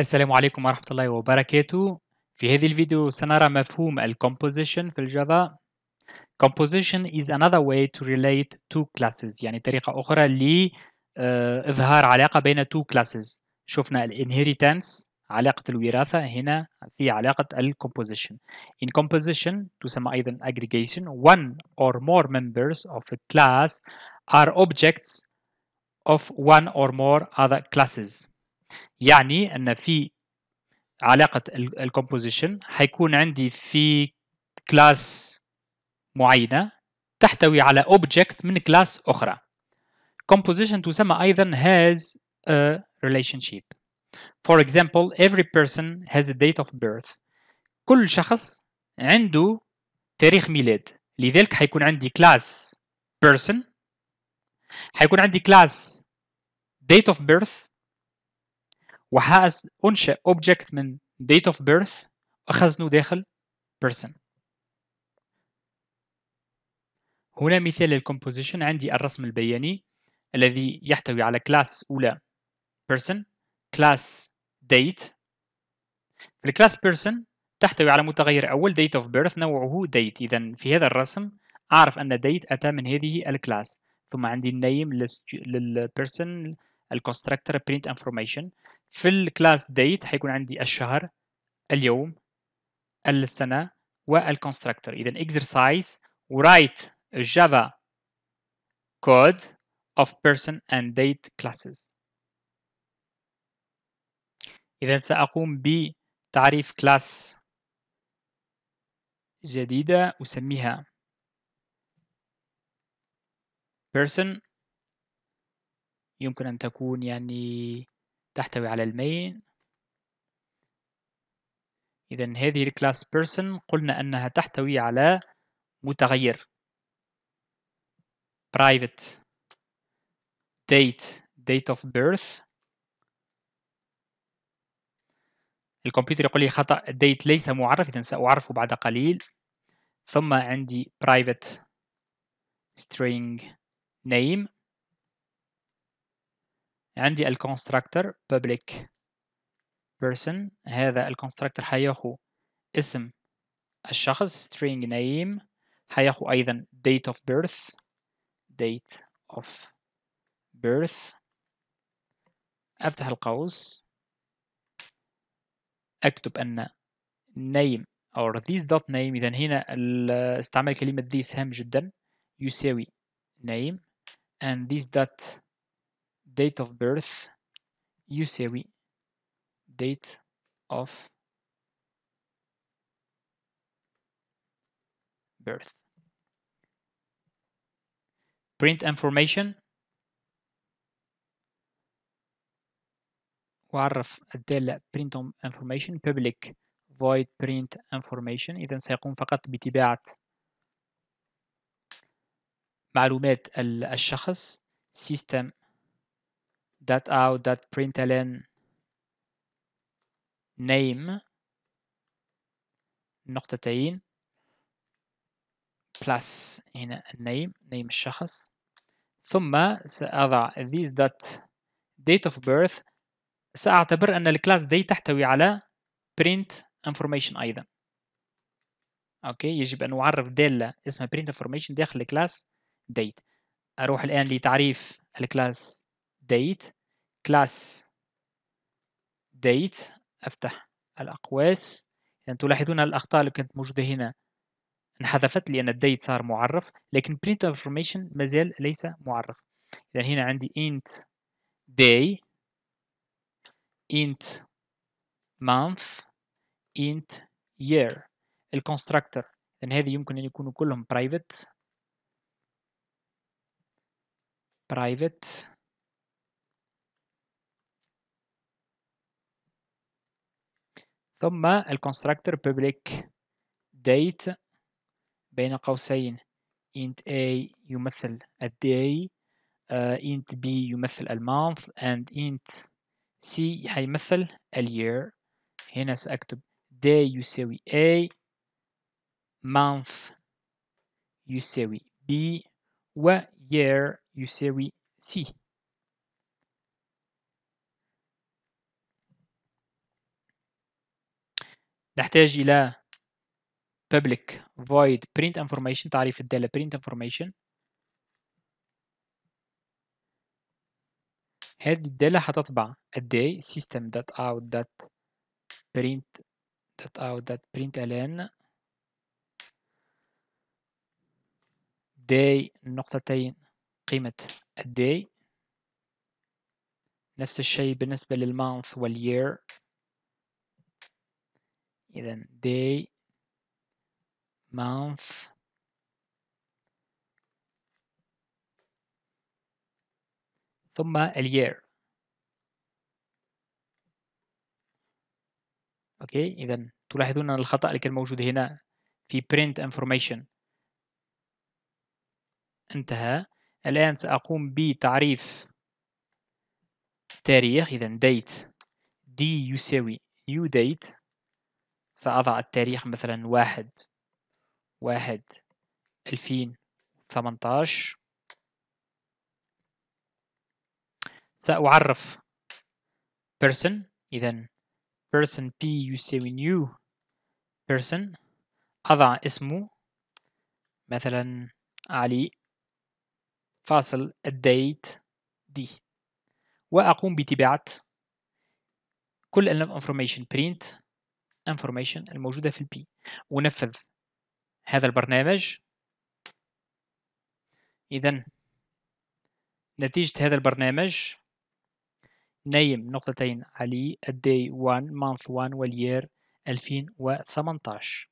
السلام عليكم ورحمة الله وبركاته في هذه الفيديو سنرى مفهوم الـ Composition في الجافا Composition is another way to relate two classes يعني طريقة أخرى لإظهار علاقة بين two classes شفنا الـ Inheritance علاقة الوراثة هنا في علاقة الـ Composition In Composition تسمى أيضا Aggregation one or more members of a class are objects of one or more other classes يعني ان في علاقه الكومبوزيشن حيكون عندي في كلاس معينه تحتوي على اوبجكت من كلاس اخرى composition تسمى ايضا has a relationship for example every person has a date of birth كل شخص عنده تاريخ ميلاد لذلك حيكون عندي class person حيكون عندي class date of birth وحأنشئ object من date of birth أخزنه داخل person هنا مثال للكومبوزيشن عندي الرسم البياني الذي يحتوي على كلاس أولى person كلاس date في الكلاس person تحتوي على متغير أول date of birth نوعه date إذا في هذا الرسم أعرف أن date أتى من هذه الكلاس ثم عندي name للperson الكونستراكتور برينت information في الكلاس ديت حيكون عندي الشهر اليوم السنة والكونستراكتور إذا exercise write Java code of person and date classes إذا سأقوم بتعريف كلاس جديدة أسميها person يمكن أن تكون يعني تحتوي على المين إذا هذه الكلاس person قلنا أنها تحتوي على متغير private date date of birth الكمبيوتر يقول لي خطأ date ليس معرف إذا سأعرفه بعد قليل ثم عندي private string name عندي الكونستراكتر public person هذا الكونستراكتر حياخو اسم الشخص string name حياخو أيضا date of birth date of birth أفتح القوس أكتب أن name or this dot name إذا هنا استعمل كلمة this هام جدا يساوي name and this dot date of birth usery date of birth print information وعرف الدالة print information public void print information إذا سيقوم فقط بطباعة معلومات الشخص system dot out dot println name نقطتين plus هنا name name الشخص ثم سأضع this dot date of birth سأعتبر أن الكلاس دي تحتوي على print information أيضا أوكي يجب أن أعرف دالة اسمها print information داخل الكلاس date أروح الآن لتعريف الكلاس date class date أفتح الأقواس يعني تلاحظون الأخطاء اللي كانت موجودة هنا انحذفت لأن الديت صار معرف لكن print information مازال ليس معرف إذا هنا عندي int day int month int year constructor إذا هذه يمكن أن يكونوا كلهم private private ثم الكونستراكتور public date بين قوسين int a يمثل الday uh, آه، int b يمثل الmonth and int c هيمثل الyear هنا سأكتب day يساوي a month يساوي b و year يساوي c نحتاج إلى public void print information تعريف الدالة print information هذه الدالة حتطبع الداي system dot out dot print dot out dot day نقطتين قيمة الداي نفس الشيء بالنسبة للmonth والyear إذا day month ثم year اوكي اذا تلاحظون ان الخطا اللي كان موجود هنا في print information انتهى الان ساقوم بتعريف تاريخ اذا date d يساوي new date سأضع التاريخ مثلا واحد واحد ألفين ثمنتاش سأعرف person إذا person P يساوي new person أضع اسمه مثلا علي فاصل الديت دي وأقوم بتباعة كل الانفورميشن information print information الموجودة في البي ونفذ هذا البرنامج إذا نتيجة هذا البرنامج نايم نقطتين علي الدي 1 month 1 واليير 2018